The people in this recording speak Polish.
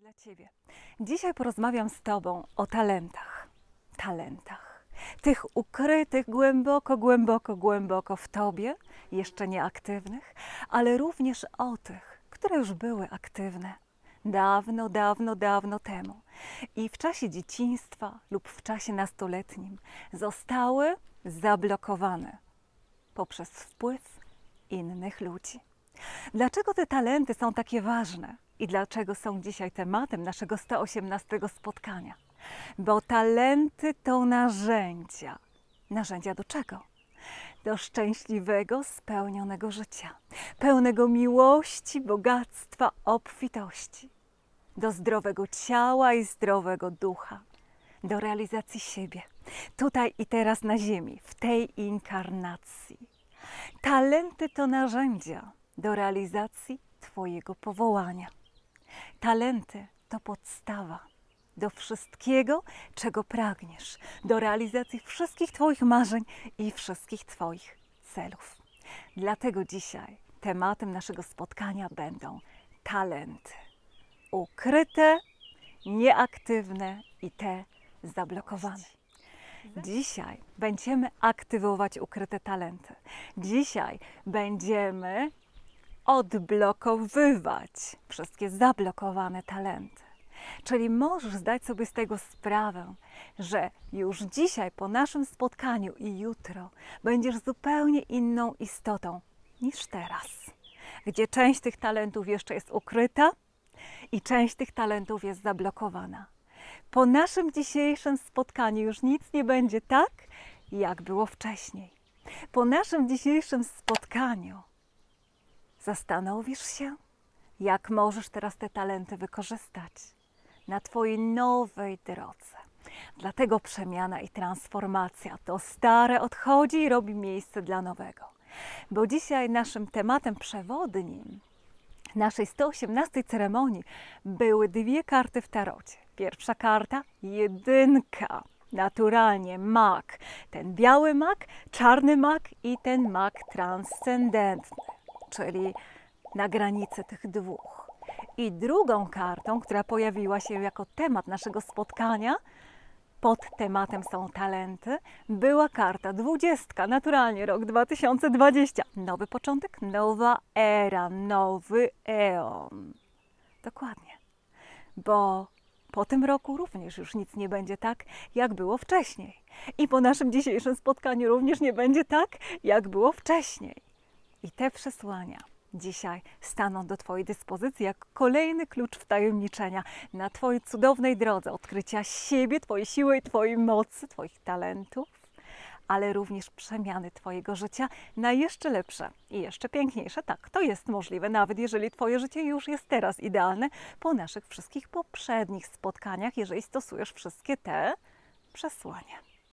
dla Ciebie. Dzisiaj porozmawiam z Tobą o talentach. Talentach. Tych ukrytych głęboko, głęboko, głęboko w Tobie, jeszcze nieaktywnych, ale również o tych, które już były aktywne dawno, dawno, dawno temu. I w czasie dzieciństwa lub w czasie nastoletnim zostały zablokowane poprzez wpływ innych ludzi. Dlaczego te talenty są takie ważne i dlaczego są dzisiaj tematem naszego 118 spotkania? Bo talenty to narzędzia. Narzędzia do czego? Do szczęśliwego, spełnionego życia, pełnego miłości, bogactwa, obfitości, do zdrowego ciała i zdrowego ducha, do realizacji siebie, tutaj i teraz na Ziemi, w tej inkarnacji. Talenty to narzędzia, do realizacji Twojego powołania. Talenty to podstawa do wszystkiego, czego pragniesz, do realizacji wszystkich Twoich marzeń i wszystkich Twoich celów. Dlatego dzisiaj tematem naszego spotkania będą talenty ukryte, nieaktywne i te zablokowane. Dzisiaj będziemy aktywować ukryte talenty. Dzisiaj będziemy odblokowywać wszystkie zablokowane talenty. Czyli możesz zdać sobie z tego sprawę, że już dzisiaj po naszym spotkaniu i jutro będziesz zupełnie inną istotą niż teraz, gdzie część tych talentów jeszcze jest ukryta i część tych talentów jest zablokowana. Po naszym dzisiejszym spotkaniu już nic nie będzie tak, jak było wcześniej. Po naszym dzisiejszym spotkaniu Zastanowisz się, jak możesz teraz te talenty wykorzystać na Twojej nowej drodze. Dlatego przemiana i transformacja to stare odchodzi i robi miejsce dla nowego. Bo dzisiaj naszym tematem przewodnim naszej 118 ceremonii były dwie karty w tarocie. Pierwsza karta jedynka. Naturalnie mak, ten biały mak, czarny mak i ten mak transcendentny czyli na granicy tych dwóch. I drugą kartą, która pojawiła się jako temat naszego spotkania, pod tematem są talenty, była karta 20, naturalnie rok 2020. Nowy początek, nowa era, nowy eon. Dokładnie. Bo po tym roku również już nic nie będzie tak, jak było wcześniej. I po naszym dzisiejszym spotkaniu również nie będzie tak, jak było wcześniej. I te przesłania dzisiaj staną do Twojej dyspozycji jak kolejny klucz wtajemniczenia na Twojej cudownej drodze odkrycia siebie, Twojej siły i Twojej mocy, Twoich talentów, ale również przemiany Twojego życia na jeszcze lepsze i jeszcze piękniejsze. Tak, to jest możliwe, nawet jeżeli Twoje życie już jest teraz idealne po naszych wszystkich poprzednich spotkaniach, jeżeli stosujesz wszystkie te przesłania.